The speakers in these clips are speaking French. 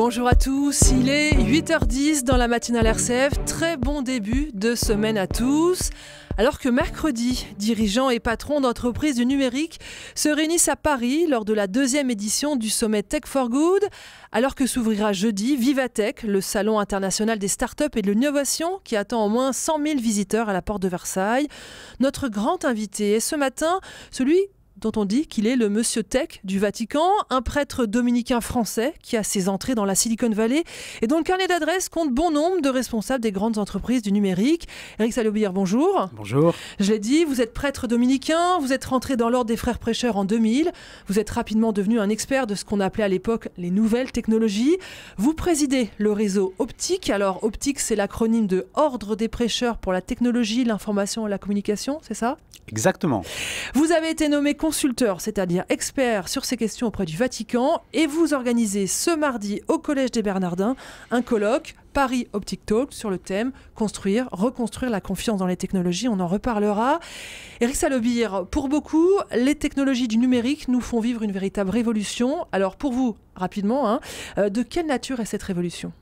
Bonjour à tous, il est 8h10 dans la matinale RCF, très bon début de semaine à tous. Alors que mercredi, dirigeants et patrons d'entreprises du numérique se réunissent à Paris lors de la deuxième édition du sommet Tech for Good, alors que s'ouvrira jeudi Vivatech, le salon international des startups et de l'innovation qui attend au moins 100 000 visiteurs à la porte de Versailles. Notre grand invité est ce matin celui dont on dit qu'il est le monsieur tech du Vatican, un prêtre dominicain français qui a ses entrées dans la Silicon Valley et dont le carnet d'adresses compte bon nombre de responsables des grandes entreprises du numérique. Eric Salobière, bonjour. Bonjour. Je l'ai dit, vous êtes prêtre dominicain, vous êtes rentré dans l'ordre des frères prêcheurs en 2000, vous êtes rapidement devenu un expert de ce qu'on appelait à l'époque les nouvelles technologies. Vous présidez le réseau Optique. Alors Optique, c'est l'acronyme de Ordre des prêcheurs pour la technologie, l'information et la communication, c'est ça Exactement. Vous avez été nommé consulteur, c'est-à-dire expert sur ces questions auprès du Vatican, et vous organisez ce mardi au Collège des Bernardins un colloque Paris Optic Talk sur le thème Construire, reconstruire la confiance dans les technologies. On en reparlera. Eric Salobir, pour beaucoup, les technologies du numérique nous font vivre une véritable révolution. Alors pour vous, rapidement, hein, euh, de quelle nature est cette révolution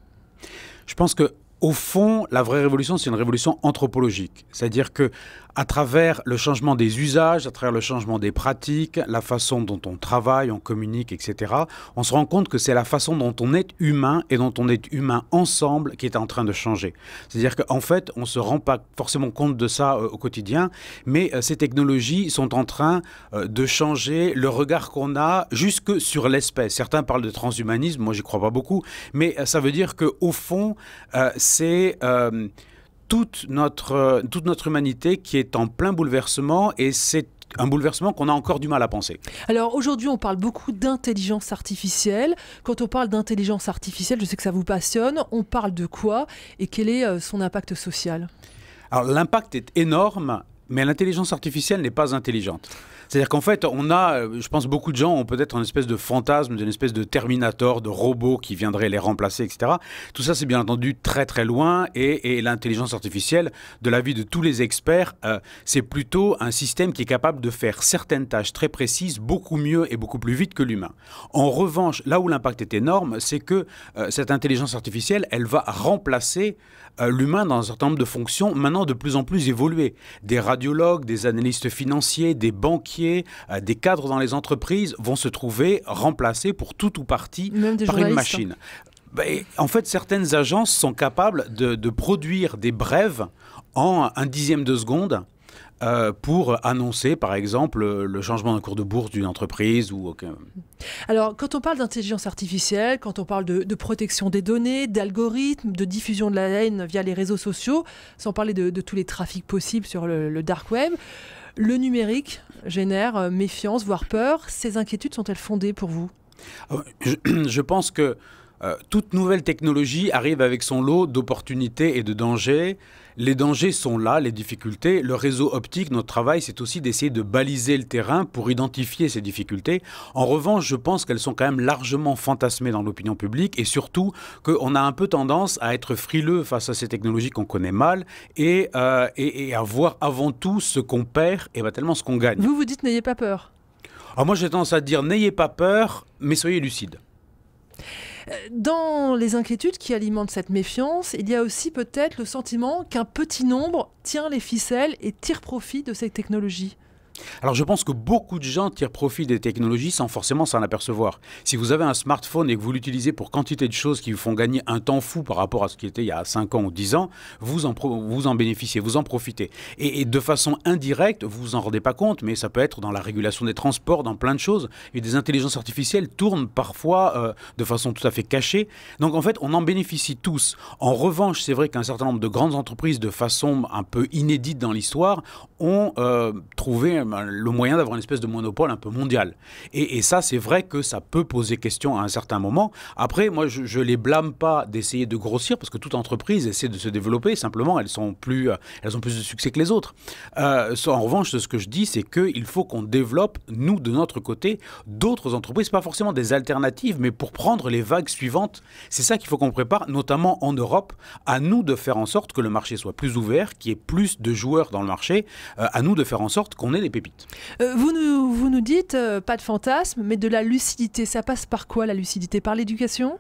Je pense que au fond, la vraie révolution, c'est une révolution anthropologique. C'est-à-dire que à travers le changement des usages, à travers le changement des pratiques, la façon dont on travaille, on communique, etc., on se rend compte que c'est la façon dont on est humain et dont on est humain ensemble qui est en train de changer. C'est-à-dire qu'en fait, on ne se rend pas forcément compte de ça euh, au quotidien, mais euh, ces technologies sont en train euh, de changer le regard qu'on a jusque sur l'espèce. Certains parlent de transhumanisme, moi j'y crois pas beaucoup, mais ça veut dire qu'au fond, c'est toute notre, euh, toute notre humanité qui est en plein bouleversement et c'est un bouleversement qu'on a encore du mal à penser. Alors aujourd'hui, on parle beaucoup d'intelligence artificielle. Quand on parle d'intelligence artificielle, je sais que ça vous passionne, on parle de quoi et quel est euh, son impact social Alors l'impact est énorme, mais l'intelligence artificielle n'est pas intelligente. C'est-à-dire qu'en fait, on a, euh, je pense, beaucoup de gens ont peut-être une espèce de fantasme, une espèce de Terminator, de robot qui viendrait les remplacer, etc. Tout ça, c'est bien entendu très très loin, et, l'intelligence artificielle, de l'avis de tous les experts, euh, c'est plutôt un système qui est capable de faire certaines tâches très précises beaucoup mieux et beaucoup plus vite que l'humain. En revanche, là où l'impact est énorme, c'est que euh, cette intelligence artificielle, elle va remplacer l'humain dans un certain nombre de fonctions maintenant de plus en plus évoluées. Des radiologues, des analystes financiers, des banquiers, euh, des cadres dans les entreprises vont se trouver remplacés pour tout ou partie par une hein. machine. Ben, en fait, certaines agences sont capables de, produire des brèves en un dixième de seconde. Euh, pour annoncer, par exemple, le changement d'un cours de bourse d'une entreprise ou aucun. Alors, quand on parle d'intelligence artificielle, quand on parle de, protection des données, d'algorithmes, de diffusion de la haine via les réseaux sociaux, sans parler de, tous les trafics possibles sur le dark web, le numérique génère euh, méfiance, voire peur. Ces inquiétudes sont-elles fondées pour vous euh, je, pense que euh, toute nouvelle technologie arrive avec son lot d'opportunités et de dangers. Les dangers sont là, les difficultés. Le réseau optique, notre travail, c'est aussi d'essayer de baliser le terrain pour identifier ces difficultés. En revanche, je pense qu'elles sont quand même largement fantasmées dans l'opinion publique et surtout qu'on a un peu tendance à être frileux face à ces technologies qu'on connaît mal et, euh, à voir avant tout ce qu'on perd et pas tellement ce qu'on gagne. Vous vous dites n'ayez pas peur. Alors moi j'ai tendance à dire n'ayez pas peur, mais soyez lucide. Dans les inquiétudes qui alimentent cette méfiance, il y a aussi peut-être le sentiment qu'un petit nombre tient les ficelles et tire profit de ces technologies. Alors je pense que beaucoup de gens tirent profit des technologies sans forcément s'en apercevoir. Si vous avez un smartphone et que vous l'utilisez pour quantité de choses qui vous font gagner un temps fou par rapport à ce qu'il était il y a 5 ans ou 10 ans, vous en, vous en bénéficiez, vous en profitez. Et, de façon indirecte, vous vous en rendez pas compte, mais ça peut être dans la régulation des transports, dans plein de choses. Et des intelligences artificielles tournent parfois euh, de façon tout à fait cachée. Donc en fait, on en bénéficie tous. En revanche, c'est vrai qu'un certain nombre de grandes entreprises, de façon un peu inédite dans l'histoire, ont euh, trouvé le moyen d'avoir une espèce de monopole un peu mondial. Et, ça, c'est vrai que ça peut poser question à un certain moment. Après, moi, je ne les blâme pas d'essayer de grossir, parce que toute entreprise essaie de se développer, simplement, elles, sont plus, euh, elles ont plus de succès que les autres. Euh, en revanche, ce que je dis, c'est qu'il faut qu'on développe, nous, de notre côté, d'autres entreprises, pas forcément des alternatives, mais pour prendre les vagues suivantes. C'est ça qu'il faut qu'on prépare, notamment en Europe, à nous de faire en sorte que le marché soit plus ouvert, qu'il y ait plus de joueurs dans le marché. Euh, à nous de faire en sorte qu'on ait les pépites. Euh, vous, nous, vous nous dites, euh, pas de fantasme, mais de la lucidité. Ça passe par quoi la lucidité Par l'éducation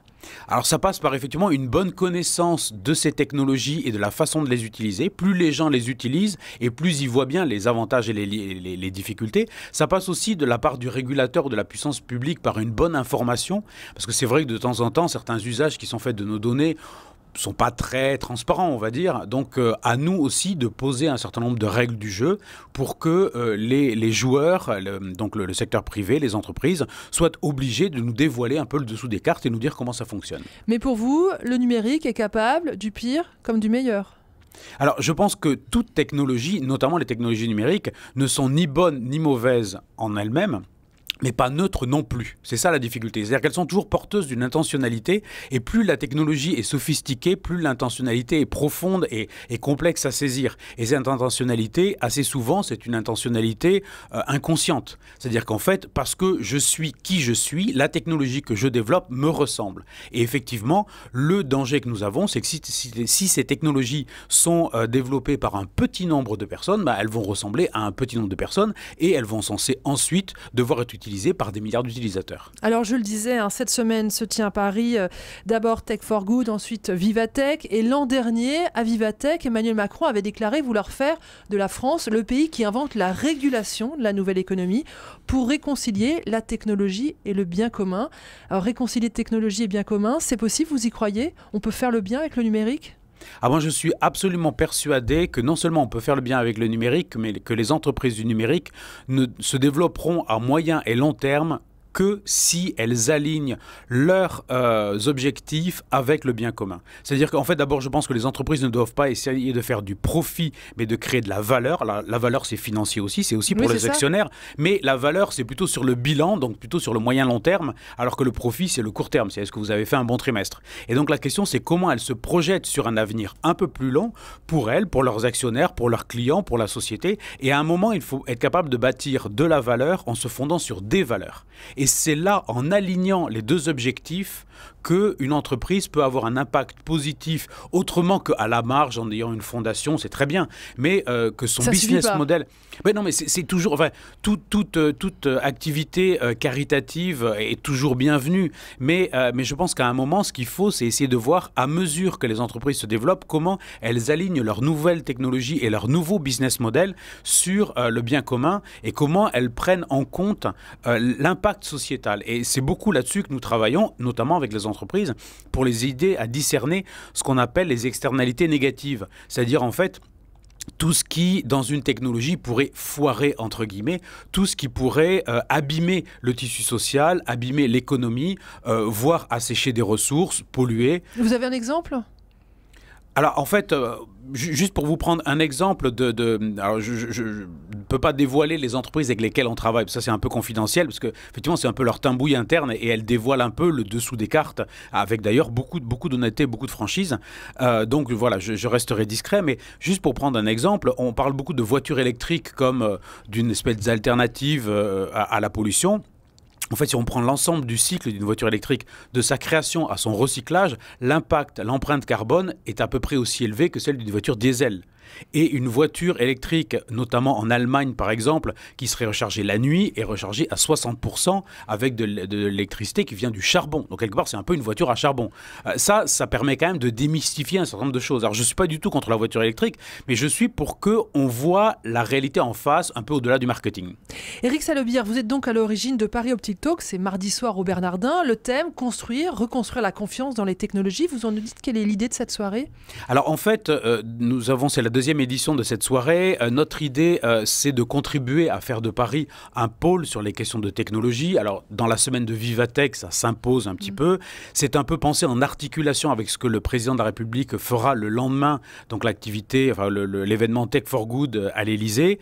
alors ça passe par effectivement une bonne connaissance de ces technologies et de la façon de les utiliser. Plus les gens les utilisent et plus ils voient bien les avantages et les, les difficultés. Ça passe aussi de la part du régulateur de la puissance publique par une bonne information. Parce que c'est vrai que de temps en temps, certains usages qui sont faits de nos données, sont pas très transparents, on va dire. Donc euh, à nous aussi de poser un certain nombre de règles du jeu pour que euh, les, joueurs, donc le, secteur privé, les entreprises, soient obligés de nous dévoiler un peu le dessous des cartes et nous dire comment ça fonctionne. Mais pour vous, le numérique est capable du pire comme du meilleur alors, je pense que toute technologie, notamment les technologies numériques, ne sont ni bonnes ni mauvaises en elles-mêmes mais pas neutre non plus. C'est ça la difficulté. C'est-à-dire qu'elles sont toujours porteuses d'une intentionnalité, et plus la technologie est sophistiquée, plus l'intentionnalité est profonde et, complexe à saisir. Et cette intentionnalité, assez souvent, c'est une intentionnalité euh, inconsciente. C'est-à-dire qu'en fait, parce que je suis qui je suis, la technologie que je développe me ressemble. Et effectivement, le danger que nous avons, c'est que si, ces technologies sont euh, développées par un petit nombre de personnes, bah, elles vont ressembler à un petit nombre de personnes, et elles vont censées ensuite devoir être utilisées par des milliards d'utilisateurs. Alors je le disais, hein, cette semaine se tient à Paris euh, d'abord Tech for Good, ensuite Vivatech. Et l'an dernier, à Vivatech, Emmanuel Macron avait déclaré vouloir faire de la France le pays qui invente la régulation de la nouvelle économie pour réconcilier la technologie et le bien commun. Alors réconcilier technologie et bien commun, c'est possible, vous y croyez On peut faire le bien avec le numérique ah moi, je suis absolument persuadé que non seulement on peut faire le bien avec le numérique, mais que les entreprises du numérique se développeront à moyen et long terme que si elles alignent leurs euh, objectifs avec le bien commun. C'est-à-dire qu'en fait, d'abord, je pense que les entreprises ne doivent pas essayer de faire du profit, mais de créer de la valeur. La, valeur, c'est financier aussi, c'est aussi pour les actionnaires, mais la valeur, c'est plutôt sur le bilan, donc plutôt sur le moyen long terme, alors que le profit, c'est le court terme, c'est est-ce que vous avez fait un bon trimestre. Et donc la question, c'est comment elles se projettent sur un avenir un peu plus long pour elles, pour leurs actionnaires, pour leurs clients, pour la société. Et à un moment, il faut être capable de bâtir de la valeur en se fondant sur des valeurs. Et et c'est là, en alignant les deux objectifs, qu'une entreprise peut avoir un impact positif, autrement qu'à la marge, en ayant une fondation, c'est très bien, mais euh, que son business model... Mais non, mais c'est toujours... Enfin, toute, euh, toute euh, activité caritative est toujours bienvenue, mais, mais je pense qu'à un moment, ce qu'il faut, c'est essayer de voir, à mesure que les entreprises se développent, comment elles alignent leurs nouvelles technologies et leurs nouveaux business models sur le bien commun et comment elles prennent en compte l'impact social et c'est beaucoup là-dessus que nous travaillons, notamment avec les entreprises, pour les aider à discerner ce qu'on appelle les externalités négatives. C'est-à-dire, en fait, tout ce qui, dans une technologie, pourrait foirer, entre guillemets, tout ce qui pourrait euh, abîmer le tissu social, abîmer l'économie, euh, voire assécher des ressources, polluer. Vous avez un exemple alors en fait, euh, juste pour vous prendre un exemple de... alors je ne peux pas dévoiler les entreprises avec lesquelles on travaille, parce que ça c'est un peu confidentiel, parce que effectivement c'est un peu leur timbouille interne et elles dévoilent un peu le dessous des cartes, avec d'ailleurs beaucoup, beaucoup d'honnêteté, beaucoup de franchise. Euh, donc voilà, je, resterai discret, mais juste pour prendre un exemple, on parle beaucoup de voitures électriques comme euh, d'une espèce d'alternative à la pollution. En fait, si on prend l'ensemble du cycle d'une voiture électrique, de sa création à son recyclage, l'impact, l'empreinte carbone est à peu près aussi élevé que celle d'une voiture diesel et une voiture électrique, notamment en Allemagne par exemple, qui serait rechargée la nuit et rechargée à 60% avec de l'électricité qui vient du charbon. Donc quelque part, c'est un peu une voiture à charbon. Euh, ça, ça permet quand même de démystifier un certain nombre de choses. Alors je ne suis pas du tout contre la voiture électrique, mais je suis pour que on voit la réalité en face, un peu au-delà du marketing. Eric Salobière, vous êtes donc à l'origine de Paris Optic Talk, c'est mardi soir au Bernardin. Le thème, construire, reconstruire la confiance dans les technologies. Vous en dites quelle est l'idée de cette soirée Alors en fait, euh, nous avons, c'est la deuxième édition de cette soirée. Euh, notre idée, euh, c'est de contribuer à faire de Paris un pôle sur les questions de technologie. Alors, dans la semaine de Vivatech, ça s'impose un petit mm. peu. C'est un peu pensé en articulation avec ce que le président de la République fera le lendemain, donc l'activité, l'événement Tech for Good euh, à l'Élysée.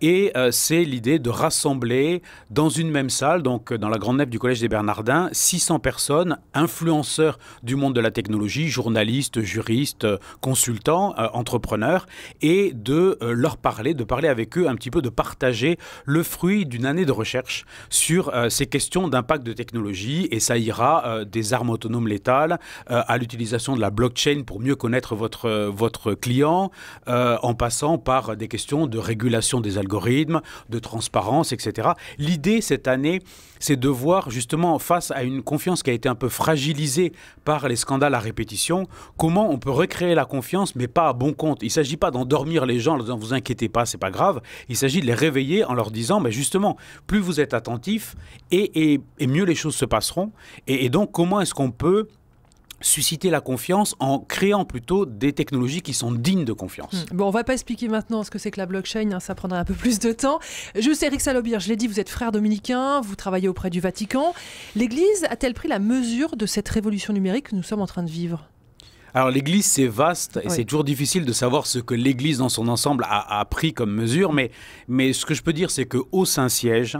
et c'est l'idée de rassembler dans une même salle, donc dans la grande nef du Collège des Bernardins, 600 personnes, influenceurs du monde de la technologie, journalistes, juristes, consultants, entrepreneurs, et de euh, leur parler, de parler avec eux un petit peu, de partager le fruit d'une année de recherche sur euh, ces questions d'impact de technologie et ça ira euh, des armes autonomes létales à l'utilisation de la blockchain pour mieux connaître votre, votre client en passant par des questions de régulation des algorithmes, de transparence, etc. L'idée cette année, c'est de voir justement face à une confiance qui a été un peu fragilisée par les scandales à répétition, comment on peut recréer la confiance, mais pas à bon compte. Il s'agit pas d'endormir les gens en leur disant vous inquiétez pas, c'est pas grave. Il s'agit de les réveiller en leur disant mais justement, plus vous êtes attentifs et, et, mieux les choses se passeront. et, donc, comment est-ce qu'on peut susciter la confiance en créant plutôt des technologies qui sont dignes de confiance. Hmm. Bon, on va pas expliquer maintenant ce que c'est que la blockchain, hein, ça prendra un peu plus de temps. Je sais, Eric Salobir, je l'ai dit, vous êtes frère dominicain, vous travaillez auprès du Vatican. L'Église a-t-elle pris la mesure de cette révolution numérique que nous sommes en train de vivre alors l'Église, c'est vaste et c'est toujours difficile de savoir ce que l'Église dans son ensemble a, pris comme mesure, mais, mais ce que je peux dire, c'est qu'au Saint-Siège,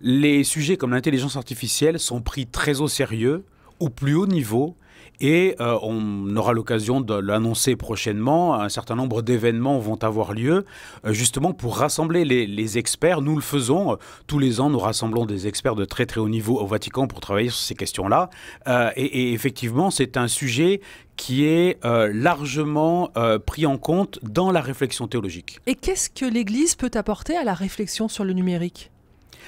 les sujets comme l'intelligence artificielle sont pris très au sérieux, au plus haut niveau, et euh, on aura l'occasion de l'annoncer prochainement. Un certain nombre d'événements vont avoir lieu euh, justement pour rassembler les, experts. Nous le faisons. Euh, tous les ans, nous rassemblons des experts de très très haut niveau au Vatican pour travailler sur ces questions-là. et, effectivement, c'est un sujet qui est largement pris en compte dans la réflexion théologique. Et qu'est-ce que l'Église peut apporter à la réflexion sur le numérique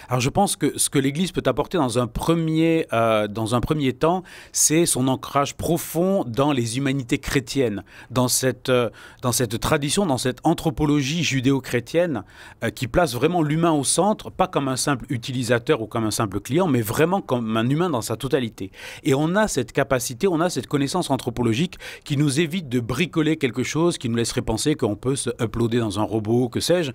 alors je pense que ce que l'Église peut apporter dans un premier, euh, dans un premier temps, c'est son ancrage profond dans les humanités chrétiennes, dans cette, euh, dans cette tradition, dans cette anthropologie judéo-chrétienne euh, qui place vraiment l'humain au centre, pas comme un simple utilisateur ou comme un simple client, mais vraiment comme un humain dans sa totalité. Et on a cette capacité, on a cette connaissance anthropologique qui nous évite de bricoler quelque chose qui nous laisserait penser qu'on peut se uploader dans un robot, que sais-je.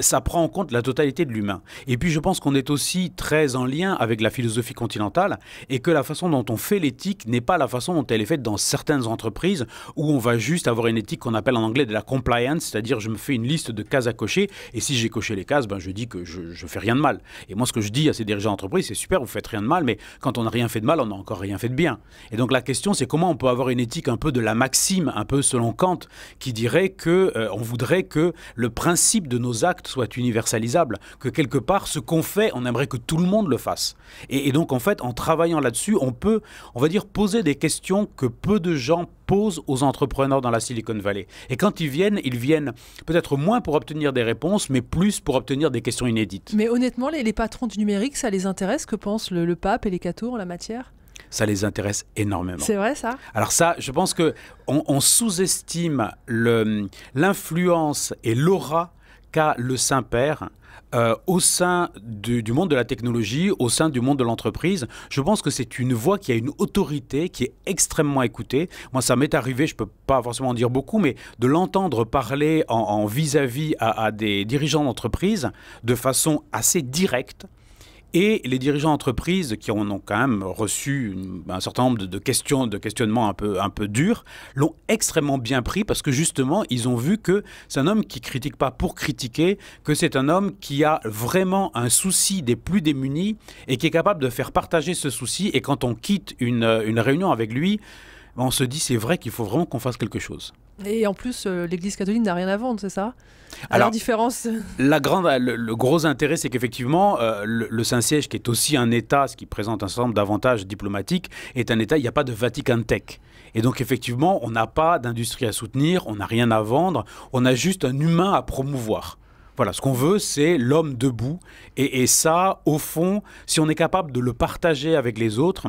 ça prend en compte la totalité de l'humain. Et puis je pense pense qu'on est aussi très en lien avec la philosophie continentale et que la façon dont on fait l'éthique n'est pas la façon dont elle est faite dans certaines entreprises où on va juste avoir une éthique qu'on appelle en anglais de la compliance, c'est-à-dire je me fais une liste de cases à cocher et si j'ai coché les cases, ben je dis que je, ne fais rien de mal. Et moi, ce que je dis à ces dirigeants d'entreprise, c'est super, vous faites rien de mal, mais quand on n'a rien fait de mal, on n'a encore rien fait de bien. Et donc la question, c'est comment on peut avoir une éthique un peu de la maxime, un peu selon Kant, qui dirait que euh, on voudrait que le principe de nos actes soit universalisable, que quelque part ce qu'on fait, on aimerait que tout le monde le fasse. Et, donc, en fait, en travaillant là-dessus, on peut, on va dire, poser des questions que peu de gens posent aux entrepreneurs dans la Silicon Valley. Et quand ils viennent, ils viennent peut-être moins pour obtenir des réponses, mais plus pour obtenir des questions inédites. Mais honnêtement, les, patrons du numérique, ça les intéresse Que pensent le, pape et les cathos en la matière ça les intéresse énormément. C'est vrai ça Alors ça, je pense que on sous-estime l'influence et l'aura qu'a le Saint-Père euh, au sein du, monde de la technologie, au sein du monde de l'entreprise, je pense que c'est une voix qui a une autorité, qui est extrêmement écoutée. Moi, ça m'est arrivé, je ne peux pas forcément en dire beaucoup, mais de l'entendre parler en vis-à-vis à, des dirigeants d'entreprise de façon assez directe, et les dirigeants d'entreprise qui en ont quand même reçu un certain nombre de, questions, de questionnements un peu, durs, l'ont extrêmement bien pris parce que justement, ils ont vu que c'est un homme qui critique pas pour critiquer, que c'est un homme qui a vraiment un souci des plus démunis et qui est capable de faire partager ce souci. Et quand on quitte une, une réunion avec lui, on se dit c'est vrai qu'il faut vraiment qu'on fasse quelque chose. Et en plus, euh, l'Église catholique n'a rien à vendre, c'est ça Alors, différence. La grande, euh, le, gros intérêt, c'est qu'effectivement, euh, le, Saint-Siège, qui est aussi un État, ce qui présente un certain nombre d'avantages diplomatiques, est un État, il n'y a pas de Vatican Tech. Et donc, effectivement, on n'a pas d'industrie à soutenir, on n'a rien à vendre, on a juste un humain à promouvoir. Voilà, ce qu'on veut, c'est l'homme debout. et ça, au fond, si on est capable de le partager avec les autres,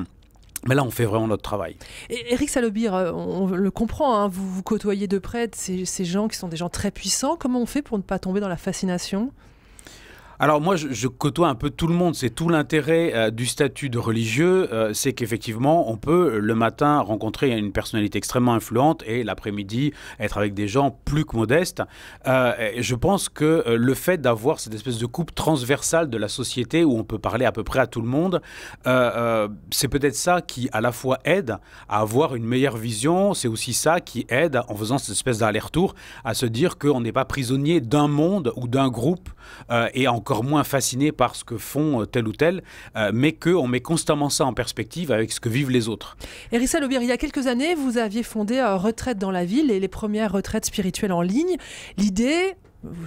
mais là, on fait vraiment notre travail. Et Eric Salobir, euh, on le comprend, hein, vous vous côtoyez de près ces gens qui sont des gens très puissants. Comment on fait pour ne pas tomber dans la fascination alors moi, je, côtoie un peu tout le monde. C'est tout l'intérêt euh, du statut de religieux, euh, c'est qu'effectivement, on peut le matin rencontrer une personnalité extrêmement influente et l'après-midi être avec des gens plus que modestes. Euh, je pense que le fait d'avoir cette espèce de coupe transversale de la société où on peut parler à peu près à tout le monde, c'est peut-être ça qui à la fois aide à avoir une meilleure vision. C'est aussi ça qui aide, en faisant cette espèce d'aller-retour, à se dire qu'on n'est pas prisonnier d'un monde ou d'un groupe et encore encore moins fasciné par ce que font euh, tel ou tel, euh, mais qu'on met constamment ça en perspective avec ce que vivent les autres. Erissa Lobir, il y a quelques années, vous aviez fondé euh, Retraite dans la ville et les premières retraites spirituelles en ligne. L'idée,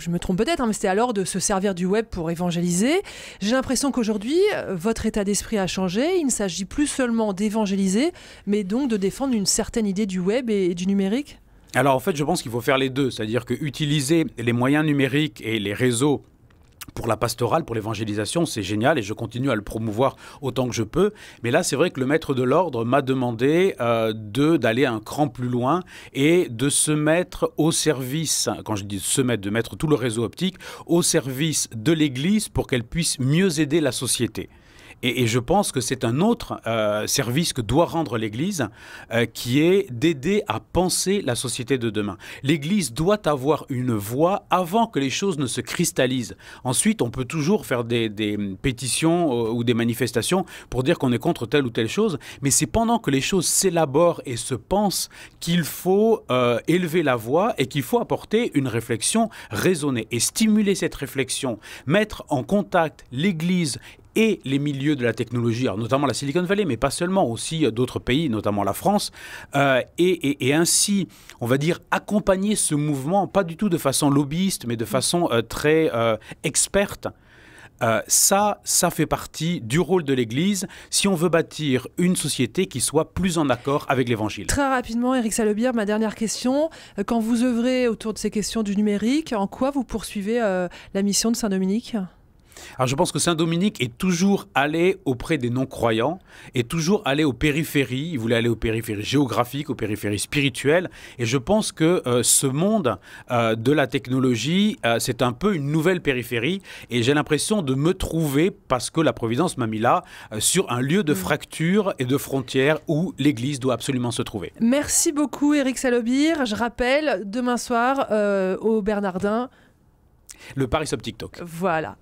je me trompe peut-être, hein, mais c'était alors de se servir du web pour évangéliser. J'ai l'impression qu'aujourd'hui, votre état d'esprit a changé. Il ne s'agit plus seulement d'évangéliser, mais donc de défendre une certaine idée du web et, et du numérique alors en fait, je pense qu'il faut faire les deux, c'est-à-dire que utiliser les moyens numériques et les réseaux pour la pastorale, pour l'évangélisation, c'est génial et je continue à le promouvoir autant que je peux. Mais là, c'est vrai que le maître de l'ordre m'a demandé euh, d'aller un cran plus loin et de se mettre au service, quand je dis se mettre, de mettre tout le réseau optique au service de l'Église pour qu'elle puisse mieux aider la société. Et, je pense que c'est un autre euh, service que doit rendre l'Église, euh, qui est d'aider à penser la société de demain. L'Église doit avoir une voix avant que les choses ne se cristallisent. Ensuite, on peut toujours faire des, pétitions euh, ou des manifestations pour dire qu'on est contre telle ou telle chose, mais c'est pendant que les choses s'élaborent et se pensent qu'il faut élever la voix et qu'il faut apporter une réflexion raisonnée et stimuler cette réflexion, mettre en contact l'Église et les milieux de la technologie, notamment la Silicon Valley, mais pas seulement, aussi euh, d'autres pays, notamment la France, euh, et, ainsi, on va dire, accompagner ce mouvement, pas du tout de façon lobbyiste, mais de façon euh, très experte. ça, ça fait partie du rôle de l'Église si on veut bâtir une société qui soit plus en accord avec l'Évangile. Très rapidement, eric Salobière, ma dernière question. Quand vous œuvrez autour de ces questions du numérique, en quoi vous poursuivez la mission de Saint-Dominique alors je pense que Saint-Dominique est toujours allé auprès des non-croyants, est toujours allé aux périphéries, il voulait aller aux périphéries géographiques, aux périphéries spirituelles, et je pense que euh, ce monde euh, de la technologie, euh, c'est un peu une nouvelle périphérie, et j'ai l'impression de me trouver, parce que la Providence m'a mis là, sur un lieu de mm. fracture et de frontière où l'Église doit absolument se trouver. Merci beaucoup Éric Salobir, je rappelle, demain soir au Bernardin. Le Paris sur TikTok. Voilà.